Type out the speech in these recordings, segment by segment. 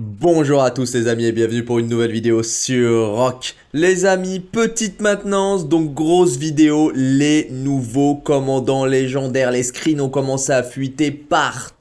Bonjour à tous les amis et bienvenue pour une nouvelle vidéo sur Rock. Les amis, petite maintenance, donc grosse vidéo, les nouveaux commandants légendaires, les screens ont commencé à fuiter partout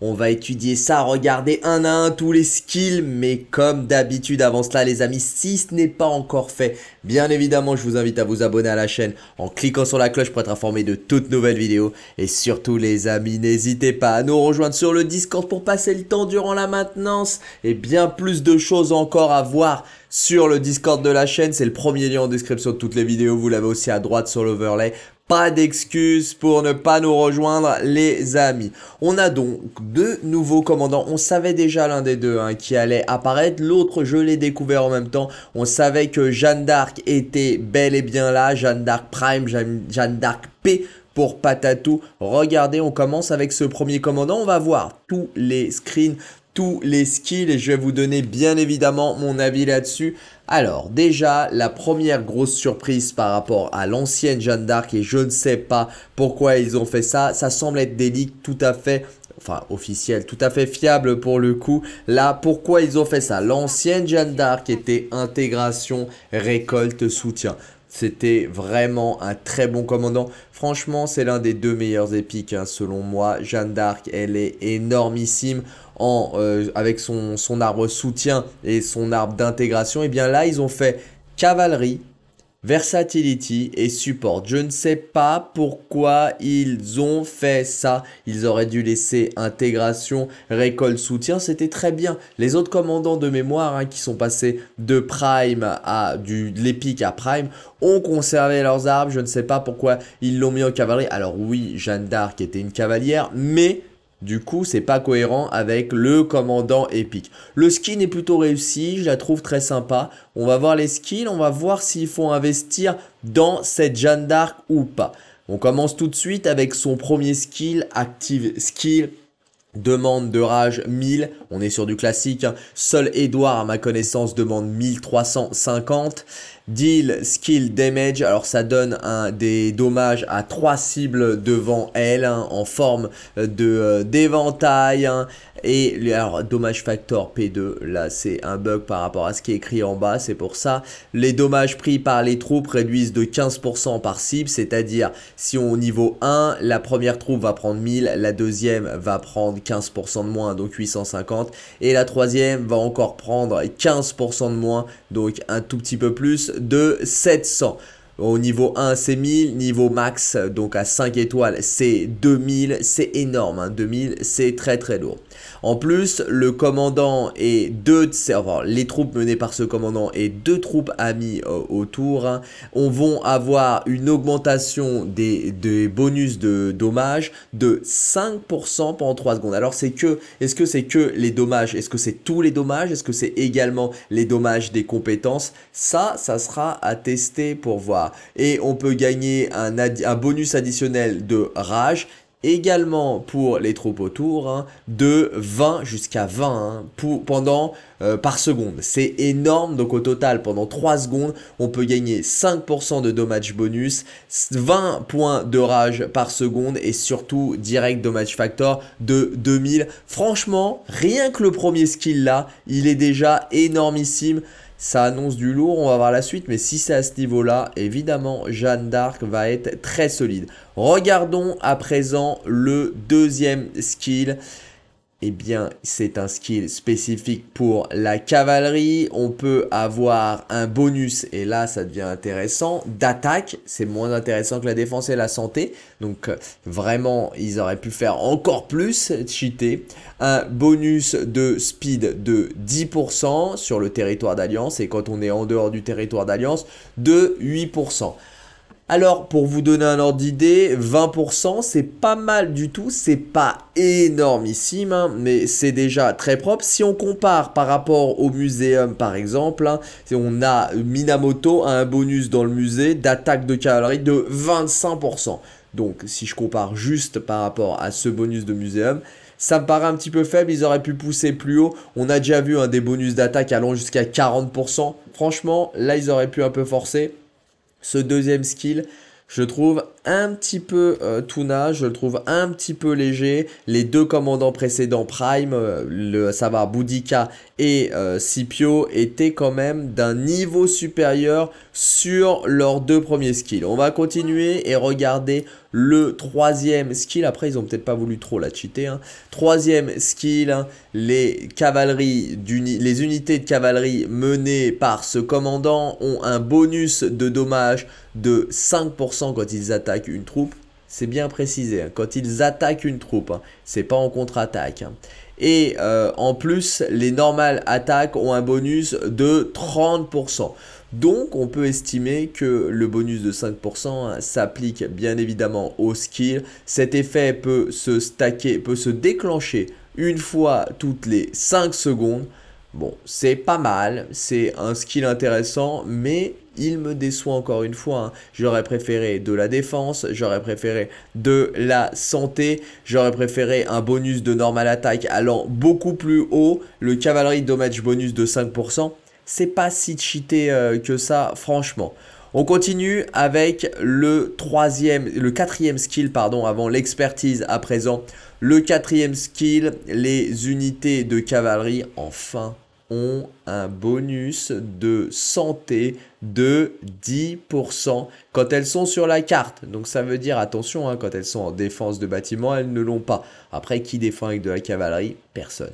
on va étudier ça, regarder un à un tous les skills, mais comme d'habitude avant cela les amis, si ce n'est pas encore fait, bien évidemment je vous invite à vous abonner à la chaîne en cliquant sur la cloche pour être informé de toutes nouvelles vidéos. Et surtout les amis, n'hésitez pas à nous rejoindre sur le Discord pour passer le temps durant la maintenance et bien plus de choses encore à voir sur le Discord de la chaîne. C'est le premier lien en description de toutes les vidéos. Vous l'avez aussi à droite sur l'overlay. Pas d'excuses pour ne pas nous rejoindre, les amis. On a donc deux nouveaux commandants. On savait déjà l'un des deux hein, qui allait apparaître. L'autre, je l'ai découvert en même temps. On savait que Jeanne d'Arc était bel et bien là. Jeanne d'Arc Prime, Jeanne d'Arc P pour Patatou. Regardez, on commence avec ce premier commandant. On va voir tous les screens les skills et je vais vous donner bien évidemment mon avis là-dessus. Alors déjà, la première grosse surprise par rapport à l'ancienne Jeanne d'Arc et je ne sais pas pourquoi ils ont fait ça, ça semble être des leaks tout à fait enfin officiel, tout à fait fiable pour le coup. Là, pourquoi ils ont fait ça L'ancienne Jeanne d'Arc était intégration, récolte, soutien. C'était vraiment un très bon commandant. Franchement, c'est l'un des deux meilleurs épiques hein, selon moi. Jeanne d'Arc, elle est énormissime. Euh, avec son, arbre soutien et son arbre d'intégration, et eh bien là, ils ont fait cavalerie, versatility et support. Je ne sais pas pourquoi ils ont fait ça. Ils auraient dû laisser intégration, récolte, soutien. C'était très bien. Les autres commandants de mémoire hein, qui sont passés de prime à du l'épique à prime ont conservé leurs arbres. Je ne sais pas pourquoi ils l'ont mis en cavalerie. Alors oui, Jeanne d'Arc était une cavalière, mais du coup, c'est pas cohérent avec le commandant épique. Le skin est plutôt réussi, je la trouve très sympa. On va voir les skills, on va voir s'il faut investir dans cette Jeanne d'Arc ou pas. On commence tout de suite avec son premier skill, Active Skill. Demande de rage 1000, on est sur du classique, hein. seul Edouard à ma connaissance demande 1350 Deal skill damage, alors ça donne un des dommages à trois cibles devant elle hein, en forme euh, de euh, d'éventail. Hein. et alors dommage factor P2, là c'est un bug par rapport à ce qui est écrit en bas, c'est pour ça. Les dommages pris par les troupes réduisent de 15% par cible, c'est-à-dire si on au niveau 1, la première troupe va prendre 1000, la deuxième va prendre 15% de moins, donc 850, et la troisième va encore prendre 15% de moins, donc un tout petit peu plus de 700. Au niveau 1, c'est 1000. Niveau max, donc à 5 étoiles, c'est 2000. C'est énorme. 2000, hein. c'est très très lourd. En plus, le commandant et deux, enfin, les troupes menées par ce commandant et deux troupes amies euh, autour hein, on vont avoir une augmentation des, des bonus de dommages de 5% pendant 3 secondes. Alors, c'est que, est-ce que c'est que les dommages Est-ce que c'est tous les dommages Est-ce que c'est également les dommages des compétences Ça, ça sera à tester pour voir et on peut gagner un, bonus additionnel de rage également pour les troupes autour hein, de 20 jusqu'à 20 hein, pendant euh, par seconde. C'est énorme, donc au total pendant 3 secondes, on peut gagner 5% de dommage bonus, 20 points de rage par seconde et surtout direct dommage factor de 2000. Franchement, rien que le premier skill là, il est déjà énormissime ça annonce du lourd, on va voir la suite, mais si c'est à ce niveau-là, évidemment, Jeanne d'Arc va être très solide. Regardons à présent le deuxième skill eh bien, c'est un skill spécifique pour la cavalerie. On peut avoir un bonus, et là, ça devient intéressant. D'attaque, c'est moins intéressant que la défense et la santé. Donc, vraiment, ils auraient pu faire encore plus, cheater. Un bonus de speed de 10% sur le territoire d'Alliance, et quand on est en dehors du territoire d'Alliance, de 8%. Alors, pour vous donner un ordre d'idée, 20%, c'est pas mal du tout, c'est pas énormissime, hein, mais c'est déjà très propre. Si on compare par rapport au muséum, par exemple, hein, on a Minamoto à un bonus dans le musée d'attaque de cavalerie de 25%. Donc, si je compare juste par rapport à ce bonus de muséum, ça me paraît un petit peu faible, ils auraient pu pousser plus haut. On a déjà vu un hein, des bonus d'attaque allant jusqu'à 40%. Franchement, là, ils auraient pu un peu forcer ce deuxième skill. Je trouve un petit peu euh, Tuna, je le trouve un petit peu léger. Les deux commandants précédents Prime, euh, le savoir Boudica et euh, Scipio, étaient quand même d'un niveau supérieur sur leurs deux premiers skills. On va continuer et regarder le troisième skill, après ils ont peut-être pas voulu trop la cheater. Hein. Troisième skill, hein, les cavaleries, les unités de cavalerie menées par ce commandant ont un bonus de dommage de 5% quand ils attaquent une troupe. C'est bien précisé, hein. quand ils attaquent une troupe, c'est pas en contre-attaque. Et euh, en plus, les normales attaques ont un bonus de 30%. Donc on peut estimer que le bonus de 5% s'applique bien évidemment au skill. Cet effet peut se stacker, peut se déclencher une fois toutes les 5 secondes. Bon, c'est pas mal, c'est un skill intéressant, mais il me déçoit encore une fois. Hein. J'aurais préféré de la défense, j'aurais préféré de la santé, j'aurais préféré un bonus de normal attaque allant beaucoup plus haut, le cavalerie damage bonus de 5% c'est pas si cheaté euh, que ça, franchement. On continue avec le troisième, le quatrième skill, pardon, avant l'expertise à présent. Le quatrième skill, les unités de cavalerie, enfin, ont un bonus de santé de 10% quand elles sont sur la carte. Donc ça veut dire, attention, hein, quand elles sont en défense de bâtiment, elles ne l'ont pas. Après, qui défend avec de la cavalerie Personne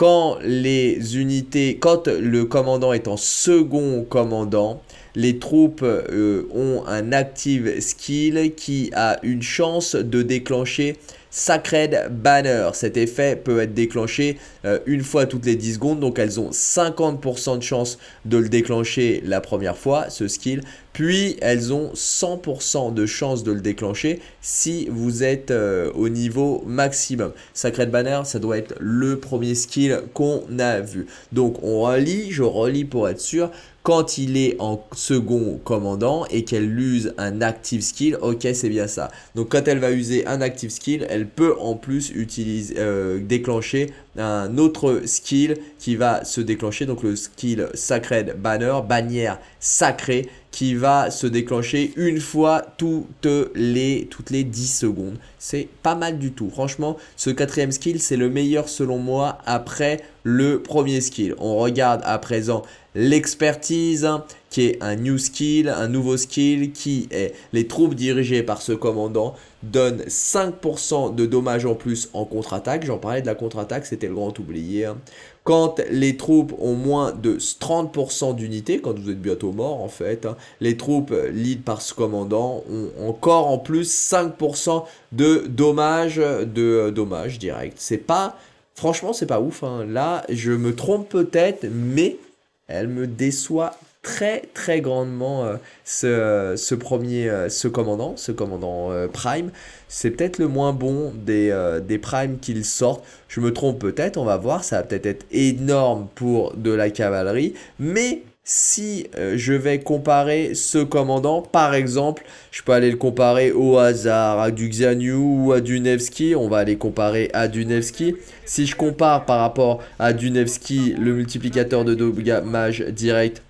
quand les unités, quand le commandant est en second commandant, les troupes euh, ont un active skill qui a une chance de déclencher Sacred Banner. Cet effet peut être déclenché euh, une fois toutes les 10 secondes, donc elles ont 50% de chance de le déclencher la première fois, ce skill. Puis elles ont 100% de chance de le déclencher si vous êtes euh, au niveau maximum. Sacred Banner, ça doit être le premier skill qu'on a vu. Donc on relit, je relis pour être sûr quand il est en second commandant et qu'elle use un active skill, ok c'est bien ça. Donc quand elle va user un active skill, elle peut en plus utiliser, euh, déclencher un autre skill qui va se déclencher, donc le skill Sacred Banner, bannière sacrée, qui va se déclencher une fois toutes les, toutes les 10 secondes. C'est pas mal du tout. Franchement, ce quatrième skill, c'est le meilleur selon moi après le premier skill. On regarde à présent l'expertise hein, qui est un new skill, un nouveau skill qui est les troupes dirigées par ce commandant donnent 5% de dommages en plus en contre-attaque. J'en parlais de la contre-attaque, c'était le grand oublié. Hein. Quand les troupes ont moins de 30% d'unités, quand vous êtes bientôt mort en fait, hein, les troupes lead par ce commandant ont encore en plus 5% de dommages, de euh, dommages directs. C'est pas Franchement, c'est pas ouf. Hein. Là, je me trompe peut-être, mais elle me déçoit très très grandement euh, ce, ce, premier euh, ce commandant ce commandant euh, prime c'est peut-être le moins bon des, des primes qu'ils sortent je me trompe peut-être on va voir ça va peut-être être énorme pour de la cavalerie mais si euh, je vais comparer ce commandant, par exemple, je peux aller le comparer au hasard à du ou à Dunevski. On va aller comparer à Dunevski. Si je compare par rapport à Dunevski, le multiplicateur de dommages direct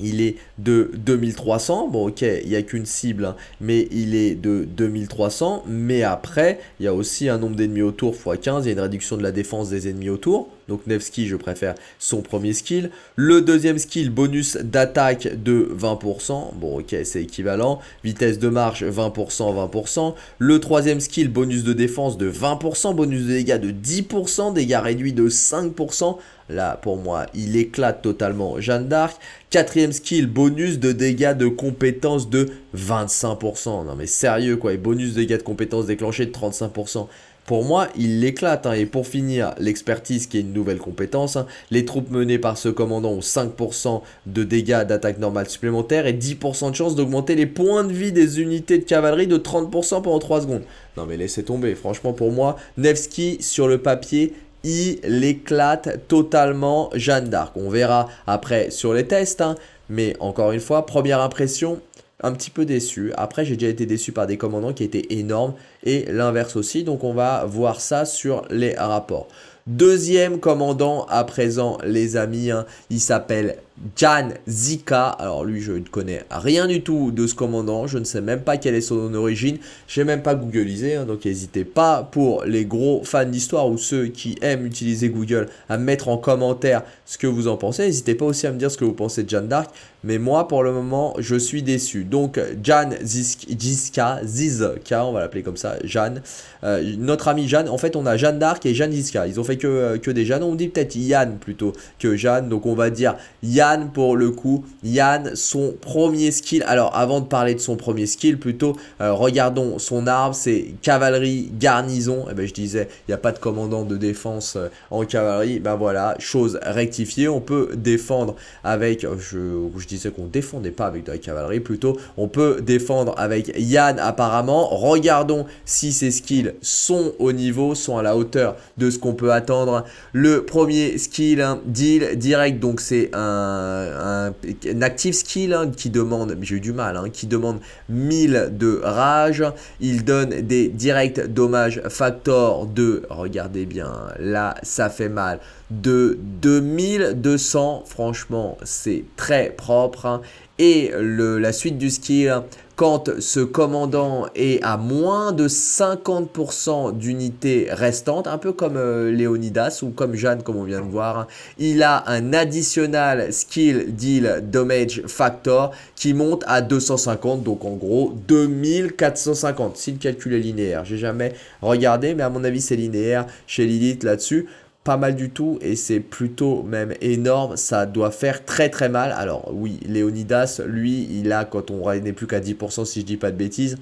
il est de 2300. Bon, ok, il n'y a qu'une cible, hein, mais il est de 2300. Mais après, il y a aussi un nombre d'ennemis autour x 15. Il y a une réduction de la défense des ennemis autour. Donc Nevsky, je préfère son premier skill. Le deuxième skill, bonus d'attaque de 20%. Bon, ok, c'est équivalent. Vitesse de marche, 20%, 20%. Le troisième skill, bonus de défense de 20%. Bonus de dégâts de 10%. Dégâts réduits de 5%. Là, pour moi, il éclate totalement Jeanne d'Arc. Quatrième skill, bonus de dégâts de compétence de 25%. Non mais sérieux quoi, et bonus de dégâts de compétence déclenché de 35%. Pour moi, il l'éclate. Hein. Et pour finir, l'expertise qui est une nouvelle compétence. Hein. Les troupes menées par ce commandant ont 5% de dégâts d'attaque normale supplémentaire et 10% de chance d'augmenter les points de vie des unités de cavalerie de 30% pendant 3 secondes. Non mais laissez tomber, franchement pour moi, Nevsky sur le papier, il éclate totalement Jeanne d'Arc. On verra après sur les tests, hein. mais encore une fois, première impression, un petit peu déçu. Après, j'ai déjà été déçu par des commandants qui étaient énormes et l'inverse aussi. Donc, on va voir ça sur les rapports. Deuxième commandant à présent, les amis, hein, il s'appelle Jan Zika. Alors lui, je ne connais rien du tout de ce commandant. Je ne sais même pas quelle est son origine. je n'ai même pas googlisé. Hein, donc n'hésitez pas pour les gros fans d'histoire ou ceux qui aiment utiliser Google à mettre en commentaire ce que vous en pensez. N'hésitez pas aussi à me dire ce que vous pensez de Jeanne d'Arc. Mais moi, pour le moment, je suis déçu. Donc Jan Ziska, Zizka, on va l'appeler comme ça, Jeanne. Euh, notre ami Jeanne. En fait, on a Jeanne d'Arc et Jeanne Ziska. Ils ont fait que, euh, que des Jeanne. On dit peut-être Yann plutôt que Jeanne. Donc on va dire Yann pour le coup. Yann, son premier skill. Alors avant de parler de son premier skill, plutôt euh, regardons son arbre. C'est cavalerie, garnison. Et eh ben, je disais, il n'y a pas de commandant de défense euh, en cavalerie. Ben voilà, chose rectifiée. On peut défendre avec. Je, disais qu'on défendait pas avec de la cavalerie. Plutôt, on peut défendre avec Yann apparemment. Regardons si ses skills sont au niveau, sont à la hauteur de ce qu'on peut atteindre le premier skill hein, deal direct. Donc c'est un, active skill hein, qui demande, j'ai eu du mal, hein, qui demande 1000 de rage. Il donne des directs dommages factor de, regardez bien, là ça fait mal, de 2200. Franchement, c'est très propre. Et le, la suite du skill quand ce commandant est à moins de 50% d'unités restantes, un peu comme euh, Leonidas ou comme Jeanne comme on vient de voir, il a un additional skill deal damage factor qui monte à 250, donc en gros 2450 si le calcul est linéaire. J'ai jamais regardé, mais à mon avis c'est linéaire chez Lilith là-dessus pas mal du tout et c'est plutôt même énorme. Ça doit faire très très mal. Alors oui, Leonidas, lui, il a quand on n'est plus qu'à 10% si je dis pas de bêtises.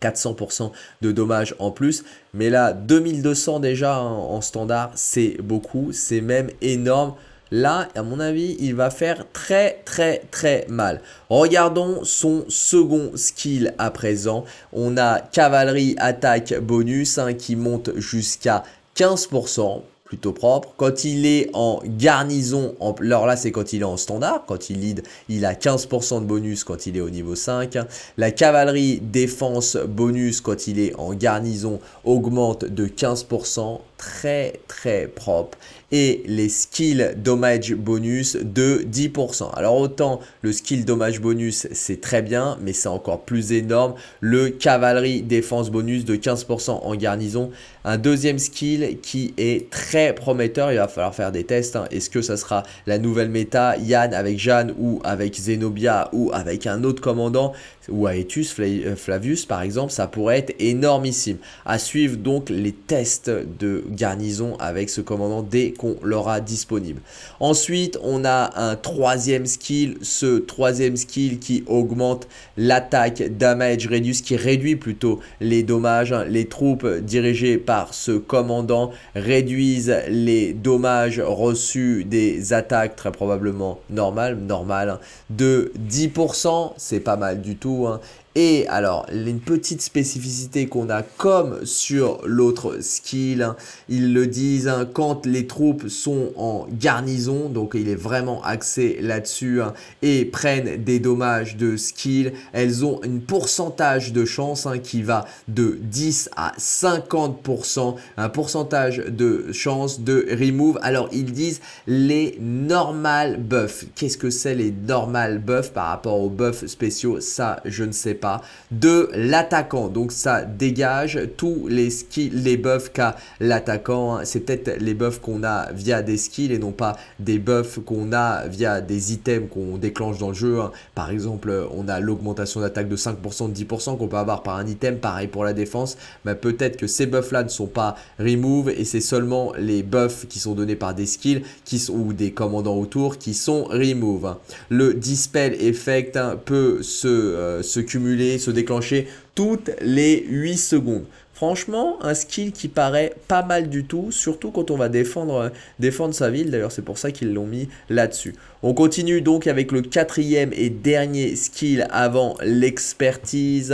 400% de dommages en plus. Mais là, 2200 déjà hein, en standard, c'est beaucoup, c'est même énorme. Là, à mon avis, il va faire très très très mal. Regardons son second skill à présent. On a cavalerie attaque bonus hein, qui monte jusqu'à 15% plutôt propre. Quand il est en garnison, en, alors là c'est quand il est en standard, quand il lead, il a 15% de bonus quand il est au niveau 5. La cavalerie défense bonus quand il est en garnison augmente de 15%, très très propre. Et les skills dommage bonus de 10%. Alors autant le skill dommage bonus c'est très bien, mais c'est encore plus énorme. Le cavalerie défense bonus de 15% en garnison, un deuxième skill qui est très prometteur, il va falloir faire des tests. Hein. Est-ce que ça sera la nouvelle méta Yann avec Jeanne ou avec Zenobia ou avec un autre commandant ou Aetus euh, Flavius par exemple, ça pourrait être énormissime. À suivre donc les tests de garnison avec ce commandant dès qu'on l'aura disponible. Ensuite, on a un troisième skill, ce troisième skill qui augmente l'attaque damage reduce, qui réduit plutôt les dommages. Hein, les troupes dirigées par ce commandant réduisent les dommages reçus des attaques très probablement normales, normal hein. de 10%, c'est pas mal du tout, hein. Et alors, une petite spécificité qu'on a comme sur l'autre skill, hein, ils le disent, hein, quand les troupes sont en garnison, donc il est vraiment axé là-dessus, hein, et prennent des dommages de skill, elles ont un pourcentage de chance qui va de 10 à 50%, un pourcentage de chance de remove. Alors, ils disent les normal buffs. Qu'est-ce que c'est les normal buffs par rapport aux buffs spéciaux Ça, je ne sais pas pas, de l'attaquant. Donc ça dégage tous les skills, les buffs qu'a l'attaquant. Hein. C'est peut-être les buffs qu'on a via des skills et non pas des buffs qu'on a via des items qu'on déclenche dans le jeu. Hein. Par exemple, on a l'augmentation d'attaque de 5%, de 10% qu'on peut avoir par un item. Pareil pour la défense. Mais peut-être que ces buffs-là ne sont pas remove et c'est seulement les buffs qui sont donnés par des skills qui sont, ou des commandants autour qui sont remove. Hein. Le dispel effect peut se euh, cumuler se déclencher toutes les 8 secondes. Franchement, un skill qui paraît pas mal du tout, surtout quand on va défendre, euh, défendre sa ville. D'ailleurs, c'est pour ça qu'ils l'ont mis là-dessus. On continue donc avec le quatrième et dernier skill avant l'expertise.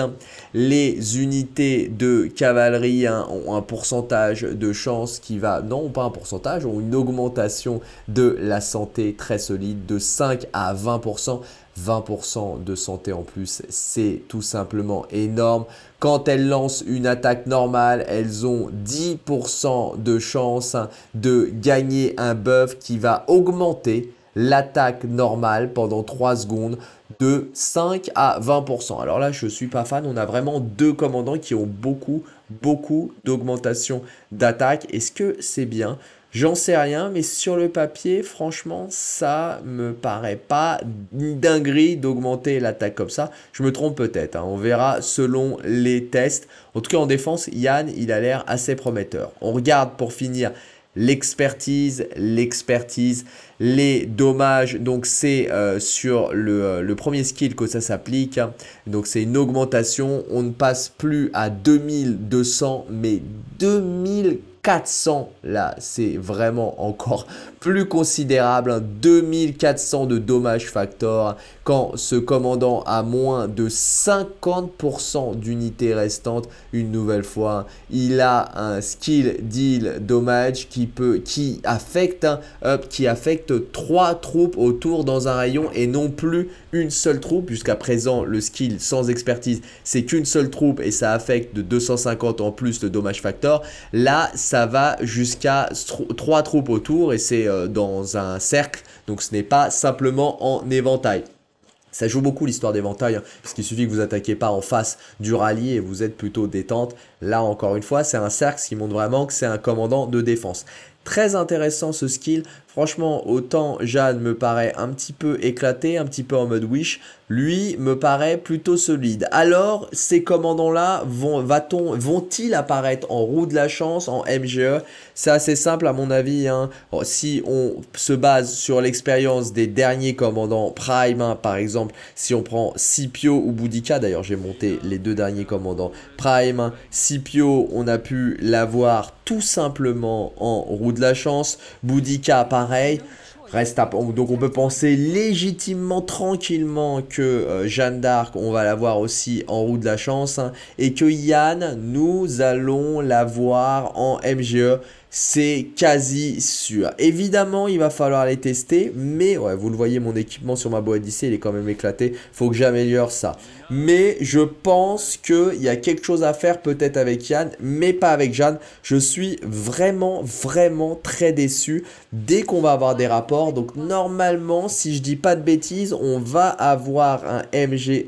Les unités de cavalerie hein, ont un pourcentage de chance qui va, non pas un pourcentage, ont une augmentation de la santé très solide de 5 à 20%. 20% de santé en plus, c'est tout simplement énorme. Quand elles lancent une attaque normale, elles ont 10% de chance de gagner un buff qui va augmenter l'attaque normale pendant 3 secondes de 5 à 20%. Alors là, je ne suis pas fan. On a vraiment deux commandants qui ont beaucoup, beaucoup d'augmentation d'attaque. Est-ce que c'est bien J'en sais rien, mais sur le papier, franchement, ça me paraît pas dinguerie d'augmenter l'attaque comme ça. Je me trompe peut-être, hein. on verra selon les tests. En tout cas, en défense, Yann, il a l'air assez prometteur. On regarde pour finir l'expertise, l'expertise, les dommages. Donc c'est euh, sur euh, le, premier skill que ça s'applique. Hein. Donc c'est une augmentation. On ne passe plus à 2200 mais 2400. 400 là, c'est vraiment encore plus considérable. 2400 hein. de dommage factor quand ce commandant a moins de 50% d'unités restantes. Une nouvelle fois, hein. il a un skill deal dommage qui peut qui affecte hein, qui affecte trois troupes autour dans un rayon et non plus une seule troupe. Jusqu'à présent, le skill sans expertise, c'est qu'une seule troupe et ça affecte de 250 en plus le dommage factor. Là, ça ça va jusqu'à trois troupes autour et c'est euh, dans un cercle, donc ce n'est pas simplement en éventail. Ça joue beaucoup l'histoire d'éventail, hein, parce qu'il suffit que vous attaquiez pas en face du rallye et vous êtes plutôt détente. Là encore une fois, c'est un cercle, qui montre vraiment que c'est un commandant de défense. Très intéressant ce skill Franchement, autant Jeanne me paraît un petit peu éclaté, un petit peu en mode wish, lui me paraît plutôt solide. Alors, ces commandants-là vont, vont-ils apparaître en roue de la chance, en MGE C'est assez simple à mon avis. Hein. Oh, si on se base sur l'expérience des derniers commandants Prime, hein, par exemple, si on prend Scipio ou Boudica, d'ailleurs j'ai monté les deux derniers commandants Prime, hein, Scipio, on a pu l'avoir tout simplement en roue de la chance. Boudica, par pareil. Reste Donc on peut penser légitimement, tranquillement que euh, Jeanne d'Arc, on va la voir aussi en roue de la chance. Hein, et que Yann, nous allons la voir en MGE. C'est quasi sûr. Évidemment, il va falloir les tester. Mais vous le voyez, mon équipement sur ma boîte d'ici, il est quand même éclaté. Faut que j'améliore ça mais je pense qu'il y a quelque chose à faire peut-être avec Yann, mais pas avec Jeanne. Je suis vraiment, vraiment très déçu dès qu'on va avoir des rapports. Donc normalement, si je dis pas de bêtises, on va avoir un MGE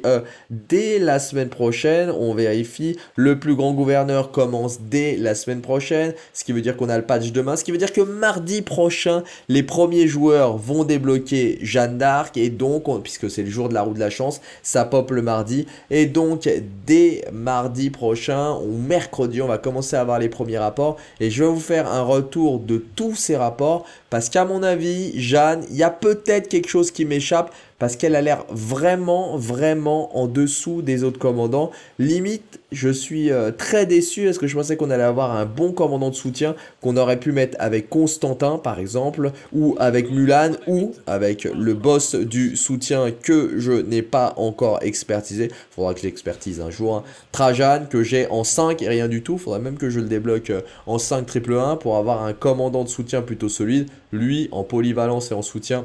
dès la semaine prochaine. On vérifie. Le plus grand gouverneur commence dès la semaine prochaine, ce qui veut dire qu'on a le patch demain, ce qui veut dire que mardi prochain, les premiers joueurs vont débloquer Jeanne d'Arc et donc, puisque c'est le jour de la roue de la chance, ça pop le mardi et donc, dès mardi prochain ou mercredi, on va commencer à avoir les premiers rapports. Et je vais vous faire un retour de tous ces rapports parce qu'à mon avis, Jeanne, il y a peut-être quelque chose qui m'échappe parce qu'elle a l'air vraiment, vraiment en dessous des autres commandants. Limite, je suis euh, très déçu Est-ce que je pensais qu'on allait avoir un bon commandant de soutien qu'on aurait pu mettre avec Constantin, par exemple, ou avec Mulan, ou avec le boss du soutien que je n'ai pas encore expertisé. Faudra que j'expertise un jour. Hein. Trajan, que j'ai en 5 et rien du tout. Faudra même que je le débloque euh, en 5 triple 1 pour avoir un commandant de soutien plutôt solide. Lui, en polyvalence et en soutien,